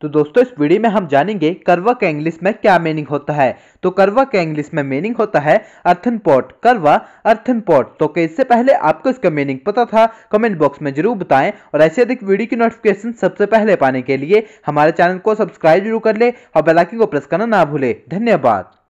तो दोस्तों इस वीडियो में हम जानेंगे करवा का इंग्लिश में क्या मीनिंग होता है तो करवा का इंग्लिश में मीनिंग होता है अर्थन पॉट करवा अर्थन पॉट तो इससे पहले आपको इसका मीनिंग पता था कमेंट बॉक्स में जरूर बताएं और ऐसे अधिक वीडियो की नोटिफिकेशन सबसे पहले पाने के लिए हमारे चैनल को सब्सक्राइब जरूर कर ले और बेलाइकिन को प्रेस करना ना भूले धन्यवाद